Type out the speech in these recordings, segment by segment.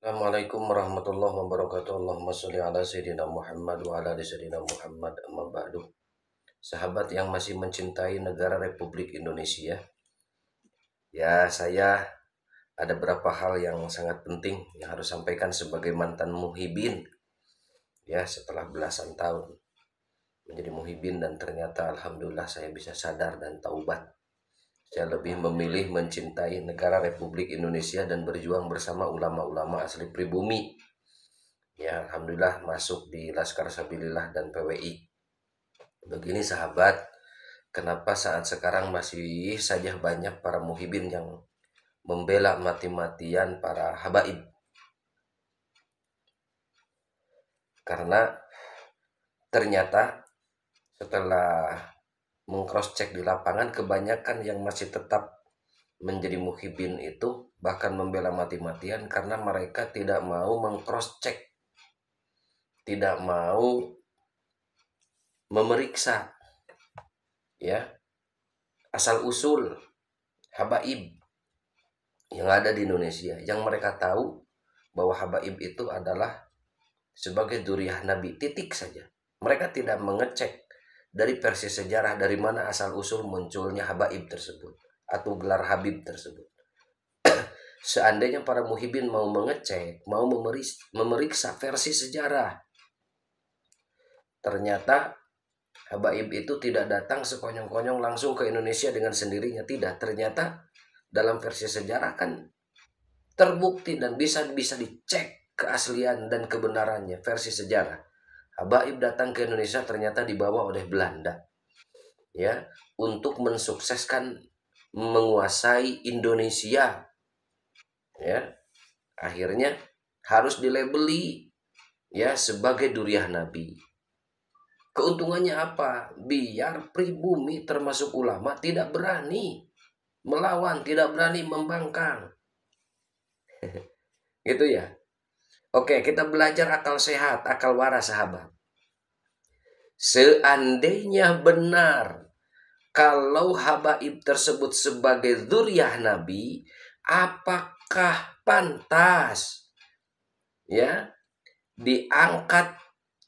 Assalamualaikum warahmatullahi wabarakatuh. Allahumma sholli ala sayyidina Muhammad wa ala sayyidina Muhammad amma ba'du. Sahabat yang masih mencintai negara Republik Indonesia. Ya, saya ada beberapa hal yang sangat penting yang harus sampaikan sebagai mantan muhibin. Ya, setelah belasan tahun menjadi muhibin dan ternyata alhamdulillah saya bisa sadar dan taubat. Saya lebih memilih mencintai negara Republik Indonesia dan berjuang bersama ulama-ulama asli pribumi. Ya, alhamdulillah masuk di Laskar Sabilillah dan PWI. Begini sahabat, kenapa saat sekarang masih saja banyak para muhibin yang membela mati-matian para habaib? Karena ternyata setelah mengcross check di lapangan kebanyakan yang masih tetap menjadi muhibin itu bahkan membela mati-matian karena mereka tidak mau mengcross check tidak mau memeriksa ya asal usul habaib yang ada di Indonesia yang mereka tahu bahwa habaib itu adalah sebagai duriah nabi titik saja mereka tidak mengecek dari versi sejarah dari mana asal usul munculnya habaib tersebut atau gelar habib tersebut. Seandainya para muhibin mau mengecek, mau memeriksa, versi sejarah, ternyata habaib itu tidak datang sekonyong-konyong langsung ke Indonesia dengan sendirinya. Tidak, ternyata dalam versi sejarah kan terbukti dan bisa bisa dicek keaslian dan kebenarannya versi sejarah Habaib datang ke Indonesia ternyata dibawa oleh Belanda ya untuk mensukseskan menguasai Indonesia ya akhirnya harus dilebeli ya sebagai duriah nabi keuntungannya apa biar pribumi termasuk ulama tidak berani melawan tidak berani membangkang gitu ya Oke, kita belajar akal sehat, akal waras sahabat. Seandainya benar kalau habaib tersebut sebagai zuriyah Nabi, apakah pantas ya diangkat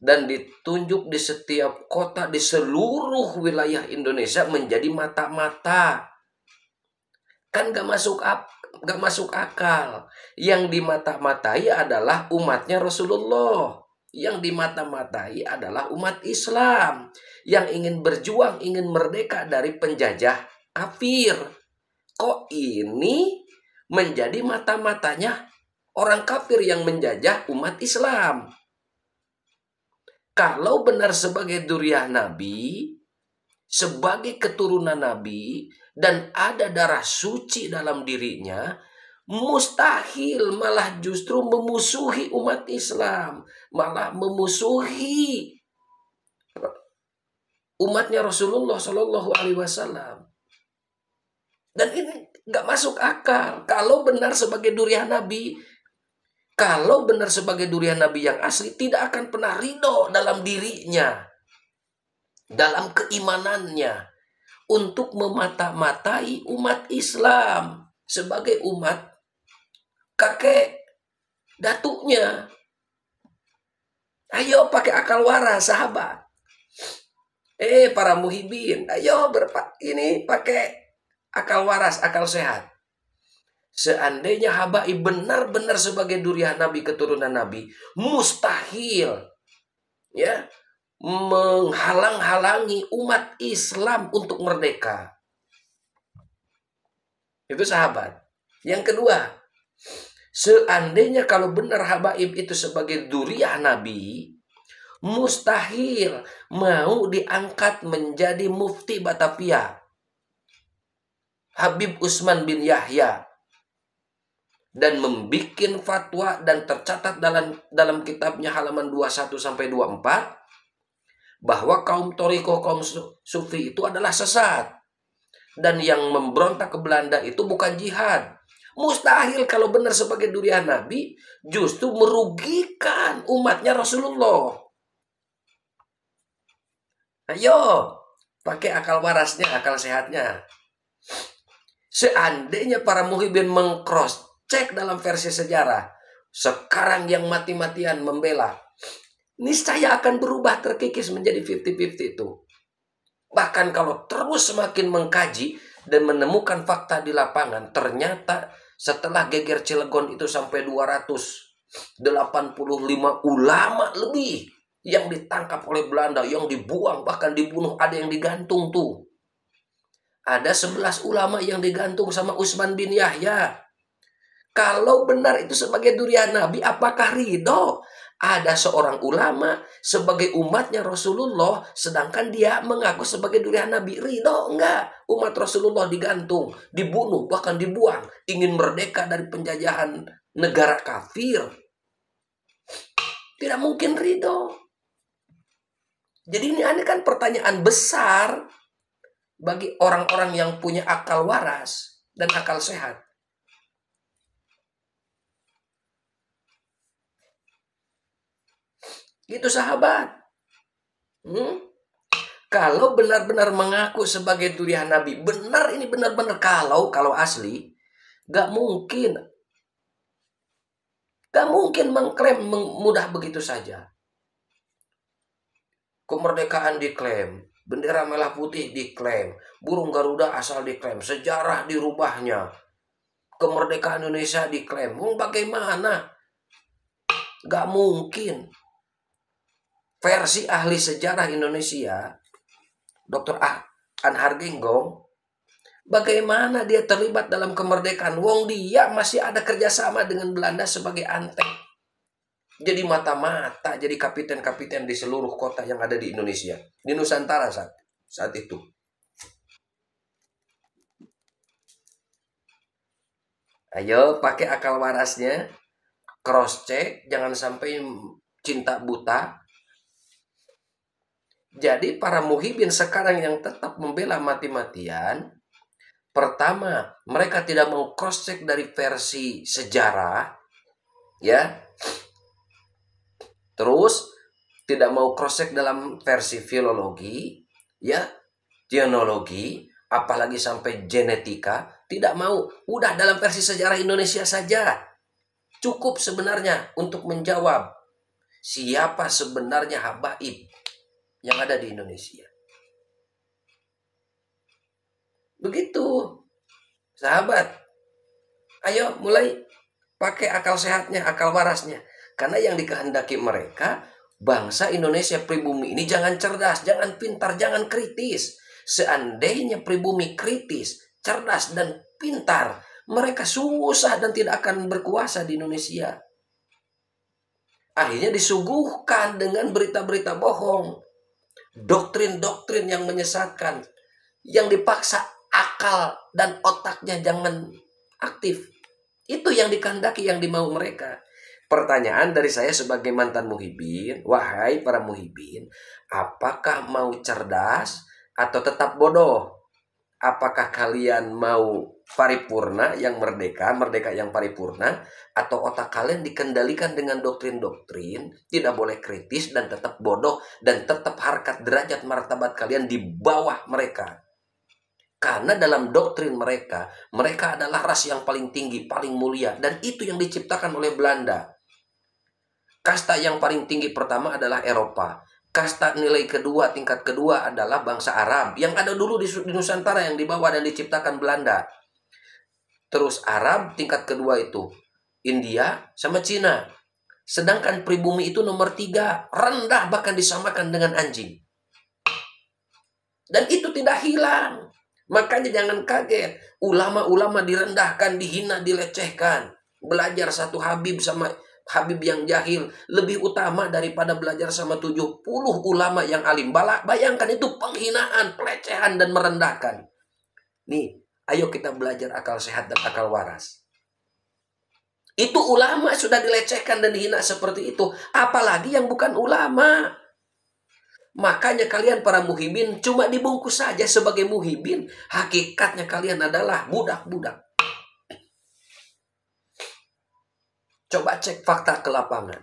dan ditunjuk di setiap kota di seluruh wilayah Indonesia menjadi mata-mata? Kan gak masuk nggak masuk akal. Yang dimata-matai adalah umatnya Rasulullah. Yang dimata-matai adalah umat Islam yang ingin berjuang, ingin merdeka dari penjajah kafir. Kok ini menjadi mata-matanya orang kafir yang menjajah umat Islam? Kalau benar sebagai duriah Nabi, sebagai keturunan Nabi, dan ada darah suci dalam dirinya, mustahil malah justru memusuhi umat Islam, malah memusuhi umatnya Rasulullah Shallallahu Alaihi Wasallam. Dan ini nggak masuk akal. Kalau benar sebagai durian Nabi, kalau benar sebagai durian Nabi yang asli, tidak akan pernah ridho dalam dirinya, dalam keimanannya, untuk memata-matai umat Islam sebagai umat kakek datuknya. Ayo pakai akal waras sahabat. Eh para muhibin, ayo berpa ini pakai akal waras, akal sehat. Seandainya Habaib benar-benar sebagai duriah Nabi keturunan Nabi, mustahil ya menghalang-halangi umat Islam untuk merdeka. Itu sahabat. Yang kedua, seandainya kalau benar Habaib itu sebagai duriah Nabi, mustahil mau diangkat menjadi mufti Batavia. Habib Usman bin Yahya dan membuat fatwa dan tercatat dalam dalam kitabnya halaman 21 sampai 24 bahwa kaum Toriko, kaum Sufi itu adalah sesat. Dan yang memberontak ke Belanda itu bukan jihad. Mustahil kalau benar sebagai durian Nabi justru merugikan umatnya Rasulullah. Ayo, pakai akal warasnya, akal sehatnya. Seandainya para muhibin mengcross check dalam versi sejarah, sekarang yang mati-matian membela niscaya akan berubah terkikis menjadi 50-50 itu. Bahkan kalau terus semakin mengkaji dan menemukan fakta di lapangan, ternyata setelah geger Cilegon itu sampai 285 ulama lebih yang ditangkap oleh Belanda, yang dibuang, bahkan dibunuh, ada yang digantung tuh. Ada 11 ulama yang digantung sama Usman bin Yahya. Kalau benar itu sebagai durian Nabi, apakah ridho ada seorang ulama sebagai umatnya Rasulullah sedangkan dia mengaku sebagai durian Nabi Ridho enggak umat Rasulullah digantung dibunuh bahkan dibuang ingin merdeka dari penjajahan negara kafir tidak mungkin Ridho jadi ini aneh kan pertanyaan besar bagi orang-orang yang punya akal waras dan akal sehat itu sahabat. Hmm? Kalau benar-benar mengaku sebagai durian Nabi, benar ini benar-benar kalau kalau asli, gak mungkin. Gak mungkin mengklaim mudah begitu saja. Kemerdekaan diklaim, bendera merah putih diklaim, burung Garuda asal diklaim, sejarah dirubahnya, kemerdekaan Indonesia diklaim. bagaimana? Gak mungkin versi ahli sejarah Indonesia, Dr. Ah, Anhar Genggong, bagaimana dia terlibat dalam kemerdekaan. Wong dia masih ada kerjasama dengan Belanda sebagai antek. Jadi mata-mata, jadi kapiten-kapiten di seluruh kota yang ada di Indonesia. Di Nusantara saat, saat itu. Ayo pakai akal warasnya, cross check, jangan sampai cinta buta, jadi para muhibin sekarang yang tetap membela mati-matian, pertama mereka tidak mau cross check dari versi sejarah, ya. Terus tidak mau cross check dalam versi filologi, ya, genealogi, apalagi sampai genetika, tidak mau. Udah dalam versi sejarah Indonesia saja. Cukup sebenarnya untuk menjawab siapa sebenarnya habaib yang ada di Indonesia. Begitu, sahabat. Ayo mulai pakai akal sehatnya, akal warasnya. Karena yang dikehendaki mereka, bangsa Indonesia pribumi ini jangan cerdas, jangan pintar, jangan kritis. Seandainya pribumi kritis, cerdas, dan pintar, mereka susah dan tidak akan berkuasa di Indonesia. Akhirnya disuguhkan dengan berita-berita bohong doktrin-doktrin yang menyesatkan, yang dipaksa akal dan otaknya jangan aktif. Itu yang dikandaki, yang dimau mereka. Pertanyaan dari saya sebagai mantan muhibin, wahai para muhibin, apakah mau cerdas atau tetap bodoh? apakah kalian mau paripurna yang merdeka, merdeka yang paripurna, atau otak kalian dikendalikan dengan doktrin-doktrin, tidak boleh kritis dan tetap bodoh, dan tetap harkat derajat martabat kalian di bawah mereka. Karena dalam doktrin mereka, mereka adalah ras yang paling tinggi, paling mulia, dan itu yang diciptakan oleh Belanda. Kasta yang paling tinggi pertama adalah Eropa kasta nilai kedua, tingkat kedua adalah bangsa Arab yang ada dulu di, Nusantara yang dibawa dan diciptakan Belanda. Terus Arab tingkat kedua itu India sama Cina. Sedangkan pribumi itu nomor tiga, rendah bahkan disamakan dengan anjing. Dan itu tidak hilang. Makanya jangan kaget. Ulama-ulama direndahkan, dihina, dilecehkan. Belajar satu Habib sama Habib yang jahil lebih utama daripada belajar sama 70 ulama yang alim. Balak bayangkan itu penghinaan, pelecehan dan merendahkan. Nih, ayo kita belajar akal sehat dan akal waras. Itu ulama sudah dilecehkan dan dihina seperti itu, apalagi yang bukan ulama. Makanya kalian para muhibin cuma dibungkus saja sebagai muhibin. Hakikatnya kalian adalah budak-budak. Coba cek fakta ke lapangan.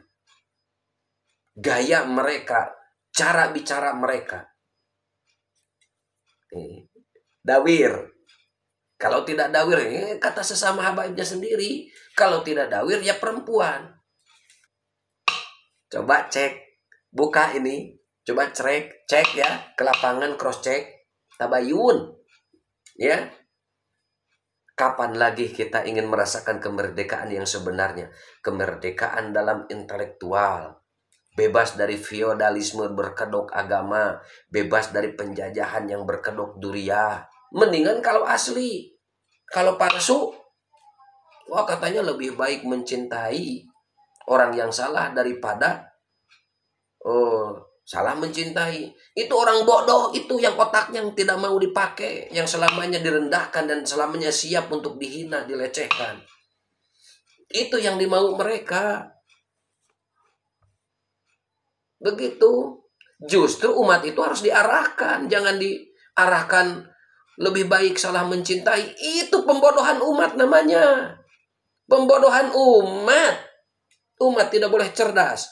Gaya mereka, cara bicara mereka. Dawir. Kalau tidak dawir, eh, kata sesama habaibnya sendiri. Kalau tidak dawir, ya perempuan. Coba cek. Buka ini. Coba cek, cek ya. kelapangan cross check. Tabayun. Ya. Kapan lagi kita ingin merasakan kemerdekaan yang sebenarnya? Kemerdekaan dalam intelektual, bebas dari feodalisme berkedok agama, bebas dari penjajahan yang berkedok duriah. Mendingan kalau asli, kalau palsu, wah katanya lebih baik mencintai orang yang salah daripada oh, Salah mencintai. Itu orang bodoh, itu yang otaknya yang tidak mau dipakai, yang selamanya direndahkan dan selamanya siap untuk dihina, dilecehkan. Itu yang dimau mereka. Begitu. Justru umat itu harus diarahkan, jangan diarahkan lebih baik salah mencintai. Itu pembodohan umat namanya. Pembodohan umat. Umat tidak boleh cerdas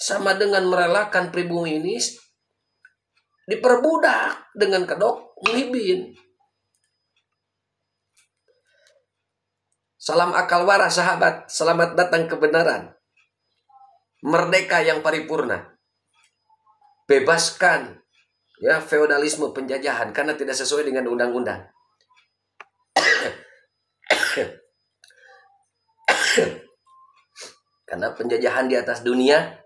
sama dengan merelakan pribumi ini diperbudak dengan kedok muhibin. Salam akal waras sahabat, selamat datang kebenaran. Merdeka yang paripurna. Bebaskan ya feodalisme penjajahan karena tidak sesuai dengan undang-undang. karena penjajahan di atas dunia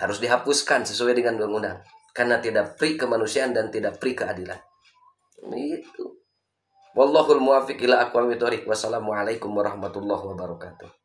harus dihapuskan sesuai dengan undang-undang karena tidak pri kemanusiaan dan tidak pri keadilan. Itu. Wallahul muwaffiq ila aqwamit thoriq. Wassalamualaikum warahmatullahi wabarakatuh.